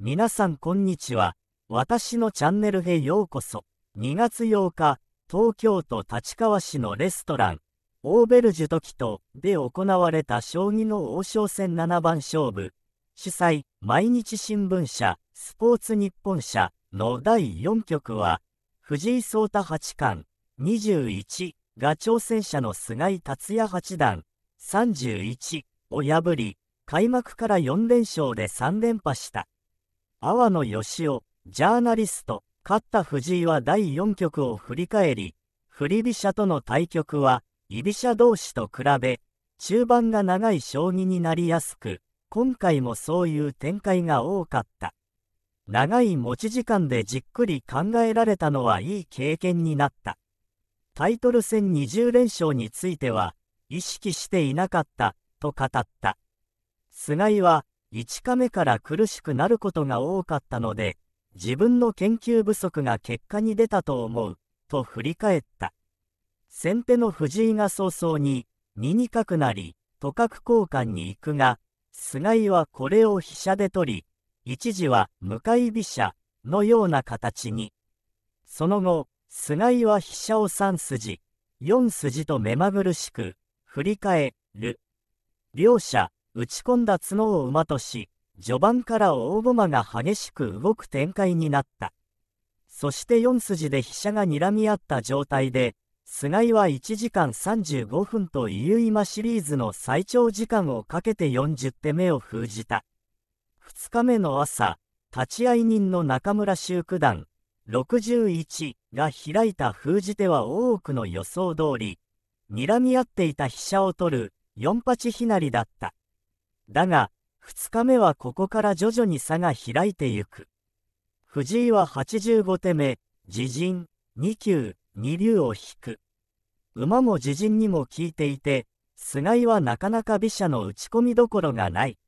皆さんこんにちは。私のチャンネルへようこそ。2月8日、東京都立川市のレストラン、オーベルジュキとで行われた将棋の王将戦七番勝負。主催、毎日新聞社、スポーツ日本社の第4局は、藤井聡太八冠、21が挑戦者の菅井達也八段、31を破り、開幕から4連勝で3連覇した。阿波野義雄、ジャーナリスト、勝った藤井は第4局を振り返り、振り飛車との対局は、居飛車同士と比べ、中盤が長い将棋になりやすく、今回もそういう展開が多かった。長い持ち時間でじっくり考えられたのはいい経験になった。タイトル戦20連勝については、意識していなかった、と語った。菅井は、1日目から苦しくなることが多かったので、自分の研究不足が結果に出たと思う、と振り返った。先手の藤井が早々に、2に角なり、と角交換に行くが、菅井はこれを飛車で取り、一時は向かい飛車のような形に。その後、菅井は飛車を3筋、4筋と目まぐるしく、振り返る。両者、打ち込んだ角を馬とし、序盤から大駒が激しく動く展開になった。そして4筋で飛車が睨み合った状態で、菅井は1時間35分という今シリーズの最長時間をかけて40手目を封じた。2日目の朝、立ち会人の中村修九段、61が開いた封じ手は大奥の予想通り、睨み合っていた飛車を取る4八ひなりだった。だが、二日目はここから徐々に差が開いてゆく。藤井は85手目、自陣、二級、二竜を引く。馬も自陣にも効いていて、菅井はなかなか飛車の打ち込みどころがない。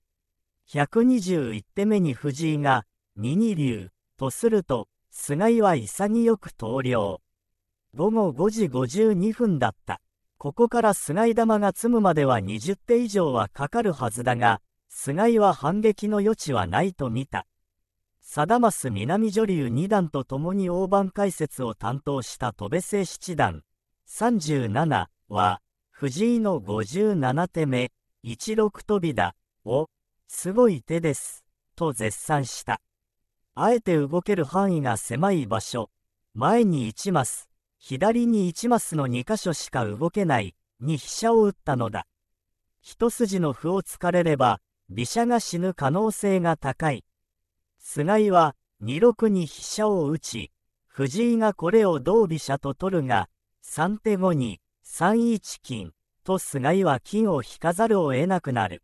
121手目に藤井が、二二竜、とすると、菅井は潔く投了。午後5時52分だった。ここから菅井玉が積むまでは20手以上はかかるはずだが、菅井は反撃の余地はないと見た。貞増南女流二段と共に大盤解説を担当した戸部聖七段37は、藤井の57手目、16飛びだ、を、すごい手です、と絶賛した。あえて動ける範囲が狭い場所、前に1マス、左に1マスの2箇所しか動けないに飛車を打ったのだ。一筋の歩を突かれれば、飛車が死ぬ可能性が高い。菅井は2六に飛車を打ち、藤井がこれを同飛車と取るが、3手後に3一金と菅井は金を引かざるを得なくなる。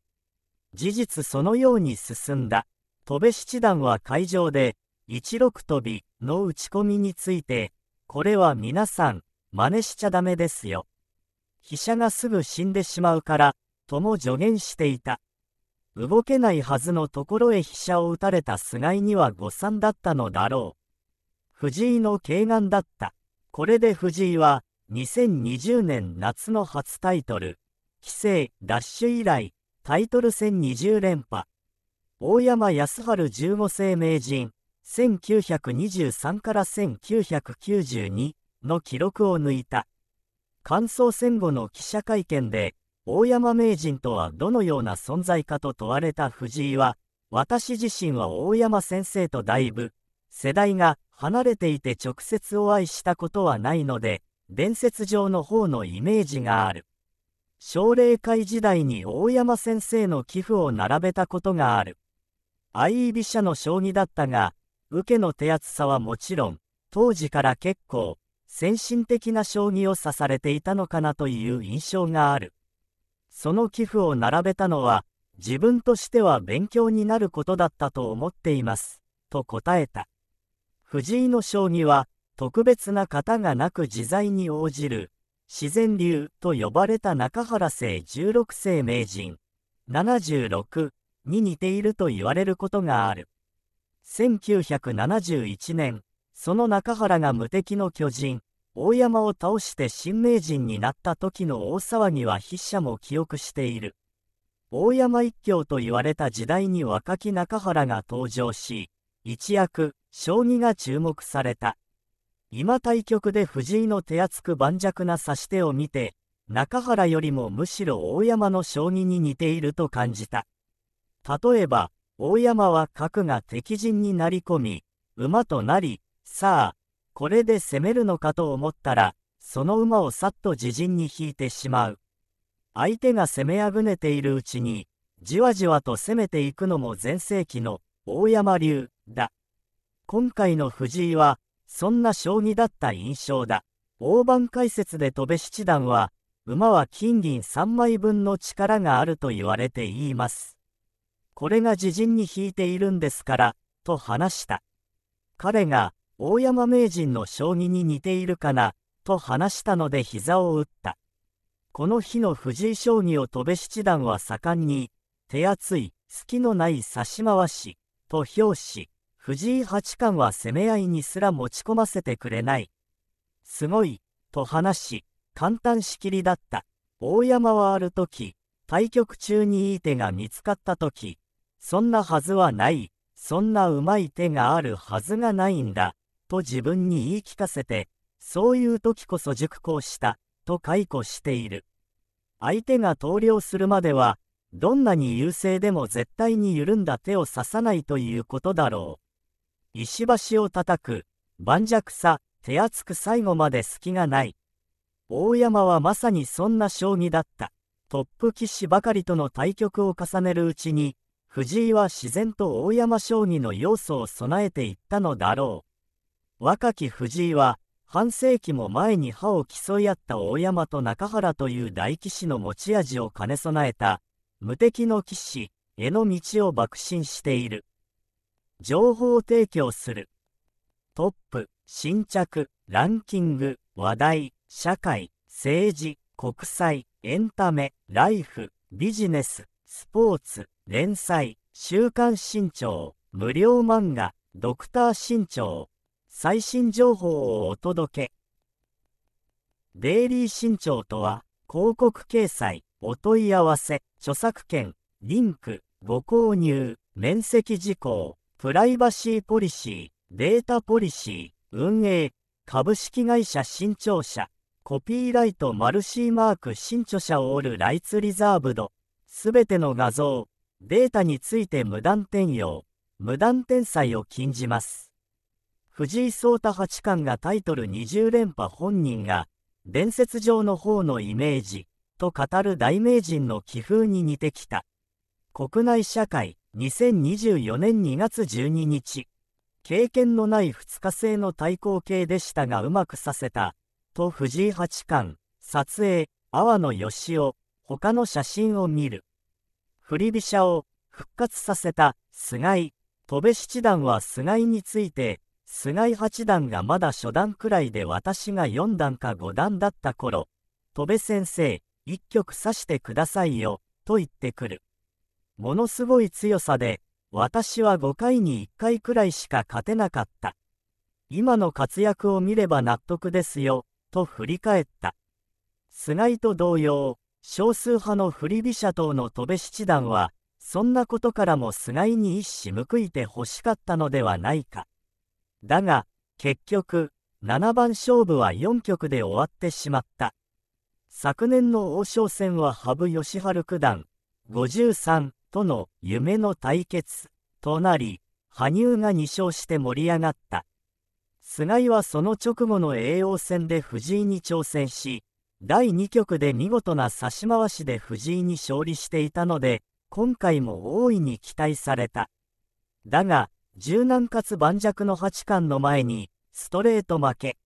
事実そのように進んだ。戸部七段は会場で、1六飛びの打ち込みについて、これは皆さん、真似しちゃダメですよ。飛車がすぐ死んでしまうから、とも助言していた。動けないはずのところへ飛車を打たれた菅井には誤算だったのだろう。藤井の軽眼だった。これで藤井は、2020年夏の初タイトル、棋聖、ダッシュ以来、タイトル戦20連覇。大山康晴15世名人、1923から1992の記録を抜いた。感想戦後の記者会見で、大山名人とはどのような存在かと問われた藤井は、私自身は大山先生とだいぶ、世代が離れていて直接お会いしたことはないので、伝説上の方のイメージがある。奨励会時代に大山先生の寄付を並べたことがある。相居飛車の将棋だったが、受けの手厚さはもちろん、当時から結構、先進的な将棋を指されていたのかなという印象がある。その寄付を並べたのは、自分としては勉強になることだったと思っています、と答えた。藤井の将棋は、特別な型がなく自在に応じる、自然流と呼ばれた中原姓16世名人、76に似ていると言われることがある。1971年、その中原が無敵の巨人、大山を倒して新名人になった時の大騒ぎは筆者も記憶している。大山一強と言われた時代に若き中原が登場し、一躍、将棋が注目された。今対局で藤井の手厚く盤石な指し手を見て、中原よりもむしろ大山の将棋に似ていると感じた。例えば、大山は核が敵陣になり込み、馬となり、さあ、これで攻めるのかと思ったら、その馬をさっと自陣に引いてしまう。相手が攻めあぐねているうちに、じわじわと攻めていくのも全盛期の大山流だ。今回の藤井は、そんな将棋だった印象だ。大盤解説で戸部七段は、馬は金銀3枚分の力があると言われて言います。これが自陣に引いているんですから、と話した。彼が、大山名人の将棋に似ているかな、と話したので膝を打った。この日の藤井将棋を戸部七段は盛んに、手厚い、隙のない差し回し、と評し、藤井八冠は攻め合いにすら持ち込ませてくれない。すごい、と話し、簡単しきりだった。大山はある時、対局中にいい手が見つかった時、そんなはずはない、そんなうまい手があるはずがないんだ、と自分に言い聞かせて、そういう時こそ熟考した、と解雇している。相手が投了するまでは、どんなに優勢でも絶対に緩んだ手を指さないということだろう。石橋を叩く、盤石さ、手厚く最後まで隙がない。大山はまさにそんな将棋だった。トップ棋士ばかりとの対局を重ねるうちに、藤井は自然と大山将棋の要素を備えていったのだろう。若き藤井は、半世紀も前に歯を競い合った大山と中原という大棋士の持ち味を兼ね備えた、無敵の棋士への道を爆心している。情報提供する。トップ、新着、ランキング、話題、社会、政治、国際、エンタメ、ライフ、ビジネス、スポーツ、連載、週刊新潮、無料漫画、ドクター新潮、最新情報をお届け。デイリー新潮とは、広告掲載、お問い合わせ、著作権、リンク、ご購入、面積事項、プライバシーポリシー、データポリシー、運営、株式会社新潮社、コピーライトマルシーマーク新著者オールライツリザーブド、すべての画像、データについて無断転用、無断転載を禁じます。藤井聡太八冠がタイトル20連覇本人が、伝説上の方のイメージ、と語る大名人の気風に似てきた。国内社会、2024年2月12日。経験のない2日制の対抗型でしたがうまくさせた、と藤井八冠、撮影、阿波野義雄、他の写真を見る。振り飛車を復活させた菅井。戸辺七段は菅井について、菅井八段がまだ初段くらいで私が4段か5段だった頃、戸辺先生、一曲指してくださいよ、と言ってくる。ものすごい強さで、私は5回に1回くらいしか勝てなかった。今の活躍を見れば納得ですよ、と振り返った。菅井と同様、少数派の振り飛車党の戸部七段は、そんなことからも菅井に一矢報いてほしかったのではないか。だが、結局、7番勝負は4局で終わってしまった。昨年の王将戦は羽生善治九段、53との夢の対決となり、羽生が2勝して盛り上がった。菅井はその直後の叡王戦で藤井に挑戦し、第2局で見事な差し回しで藤井に勝利していたので、今回も大いに期待された。だが、柔軟かつ盤石の八冠の前に、ストレート負け。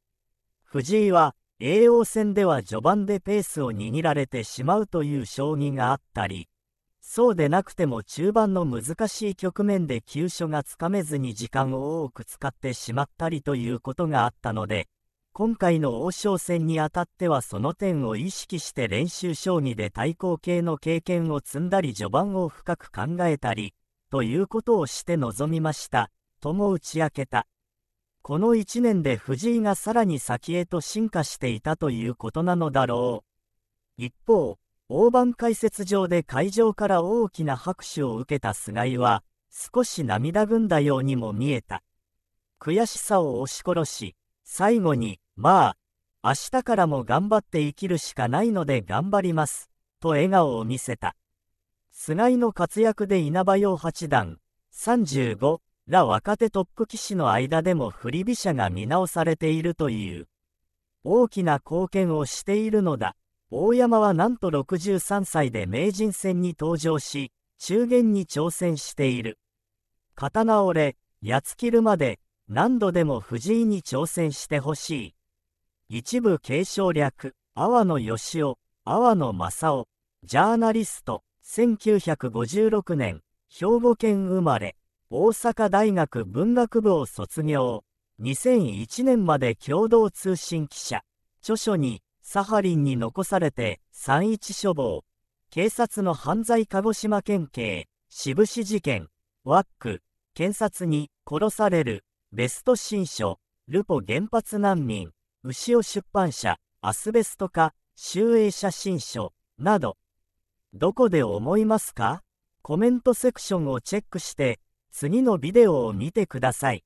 藤井は、叡王戦では序盤でペースを握られてしまうという将棋があったり、そうでなくても中盤の難しい局面で急所がつかめずに時間を多く使ってしまったりということがあったので、今回の王将戦にあたってはその点を意識して練習将棋で対抗系の経験を積んだり序盤を深く考えたり、ということをして臨みました、とも打ち明けた。この1年で藤井がさらに先へと進化していたということなのだろう。一方、大盤解説上で会場から大きな拍手を受けた菅井は、少し涙ぐんだようにも見えた。悔しさを押し殺し、最後に、まあ、明日からも頑張って生きるしかないので頑張ります、と笑顔を見せた。菅井の活躍で稲葉洋八段、35ら若手トップ棋士の間でも振り飛車が見直されているという。大きな貢献をしているのだ。大山はなんと63歳で名人戦に登場し、中元に挑戦している。刀折れ、やつ切るまで、何度でも藤井に挑戦してほしい。一部継承略、阿波野義雄、阿波野正雄、ジャーナリスト、1956年、兵庫県生まれ、大阪大学文学部を卒業、2001年まで共同通信記者、著書に、サハリンに残されて、三一処房。警察の犯罪鹿児島県警、渋布志事件、ワック、検察に殺される、ベスト新書、ルポ原発難民、潮出版社、アスベスト化、集英写真書、など、どこで思いますかコメントセクションをチェックして、次のビデオを見てください。